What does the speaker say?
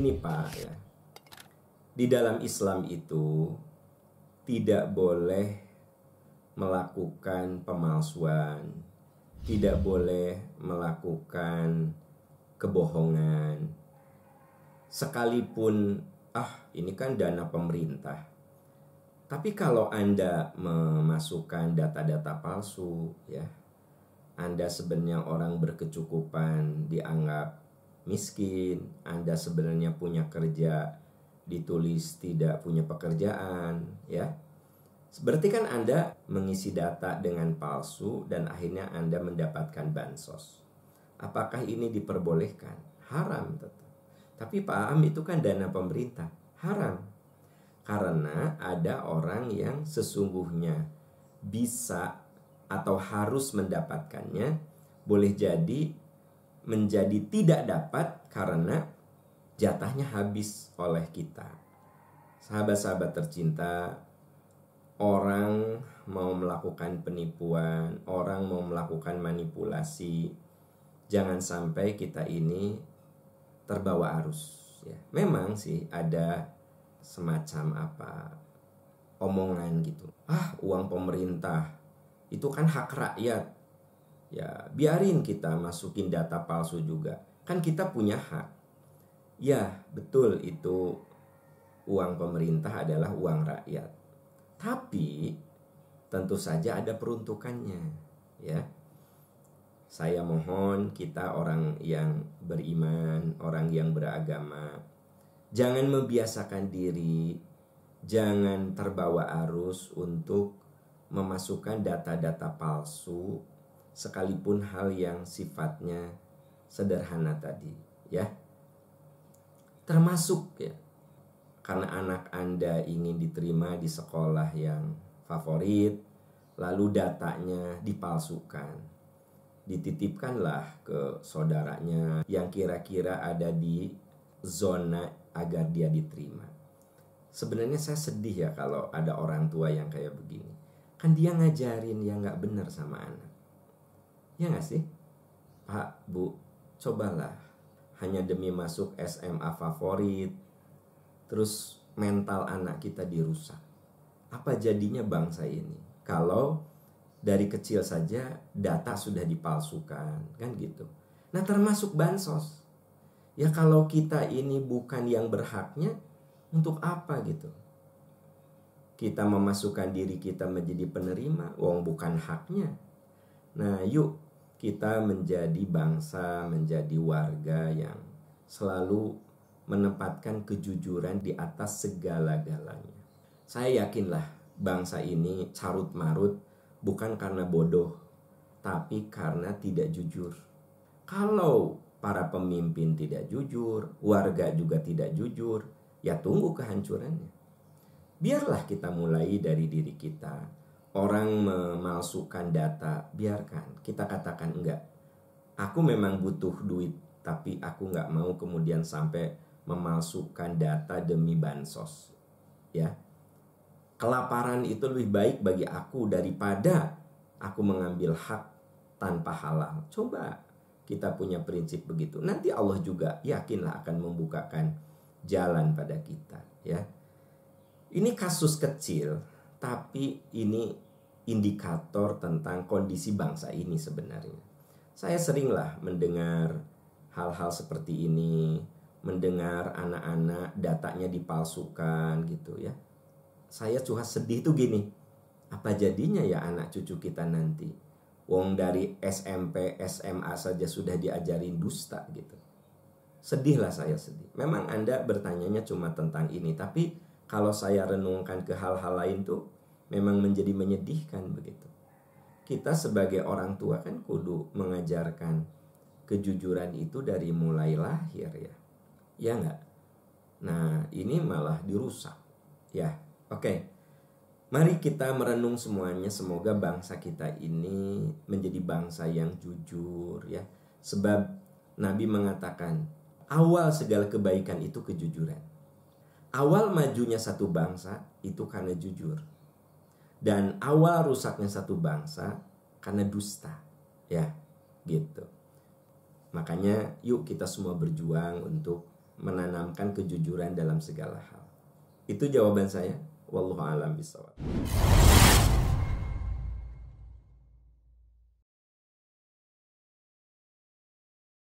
ini Pak ya. Di dalam Islam itu tidak boleh melakukan pemalsuan, tidak boleh melakukan kebohongan. Sekalipun ah ini kan dana pemerintah. Tapi kalau Anda memasukkan data-data palsu ya, Anda sebenarnya orang berkecukupan dianggap miskin, Anda sebenarnya punya kerja ditulis tidak punya pekerjaan, ya. Berarti kan Anda mengisi data dengan palsu dan akhirnya Anda mendapatkan bansos. Apakah ini diperbolehkan? Haram tetap. Tapi Pak Am itu kan dana pemerintah, haram. Karena ada orang yang sesungguhnya bisa atau harus mendapatkannya, boleh jadi menjadi tidak dapat karena jatahnya habis oleh kita. Sahabat-sahabat tercinta, orang mau melakukan penipuan, orang mau melakukan manipulasi. Jangan sampai kita ini terbawa arus ya. Memang sih ada semacam apa omongan gitu. Ah, uang pemerintah itu kan hak rakyat ya biarin kita masukin data palsu juga kan kita punya hak ya betul itu uang pemerintah adalah uang rakyat tapi tentu saja ada peruntukannya ya saya mohon kita orang yang beriman orang yang beragama jangan membiasakan diri jangan terbawa arus untuk memasukkan data-data palsu sekalipun hal yang sifatnya sederhana tadi ya termasuk ya karena anak Anda ingin diterima di sekolah yang favorit lalu datanya dipalsukan dititipkanlah ke saudaranya yang kira-kira ada di zona agar dia diterima sebenarnya saya sedih ya kalau ada orang tua yang kayak begini kan dia ngajarin yang nggak benar sama anak Ya gak sih? Pak, ah, Bu, cobalah. Hanya demi masuk SMA favorit. Terus mental anak kita dirusak. Apa jadinya bangsa ini? Kalau dari kecil saja data sudah dipalsukan, kan gitu. Nah termasuk bansos. Ya kalau kita ini bukan yang berhaknya, untuk apa gitu? Kita memasukkan diri kita menjadi penerima, wong bukan haknya. Nah yuk kita menjadi bangsa, menjadi warga yang selalu menempatkan kejujuran di atas segala-galanya. Saya yakinlah bangsa ini carut marut bukan karena bodoh, tapi karena tidak jujur. Kalau para pemimpin tidak jujur, warga juga tidak jujur, ya tunggu kehancurannya. Biarlah kita mulai dari diri kita, orang memalsukan data, biarkan. Kita katakan enggak. Aku memang butuh duit, tapi aku nggak mau kemudian sampai memalsukan data demi bansos. Ya. Kelaparan itu lebih baik bagi aku daripada aku mengambil hak tanpa halal. Coba kita punya prinsip begitu. Nanti Allah juga yakinlah akan membukakan jalan pada kita, ya. Ini kasus kecil, tapi ini indikator tentang kondisi bangsa ini sebenarnya. Saya seringlah mendengar hal-hal seperti ini, mendengar anak-anak datanya dipalsukan gitu ya. Saya cuma sedih tuh gini, apa jadinya ya anak cucu kita nanti? Wong dari SMP, SMA saja sudah diajarin dusta gitu. Sedih lah saya sedih. Memang Anda bertanyanya cuma tentang ini, tapi kalau saya renungkan ke hal-hal lain tuh memang menjadi menyedihkan begitu. Kita sebagai orang tua kan kudu mengajarkan kejujuran itu dari mulai lahir ya. Ya enggak? Nah, ini malah dirusak. Ya, oke. Okay. Mari kita merenung semuanya. Semoga bangsa kita ini menjadi bangsa yang jujur ya. Sebab Nabi mengatakan, awal segala kebaikan itu kejujuran. Awal majunya satu bangsa itu karena jujur dan awal rusaknya satu bangsa karena dusta ya gitu makanya yuk kita semua berjuang untuk menanamkan kejujuran dalam segala hal itu jawaban saya wallahu alam bisawab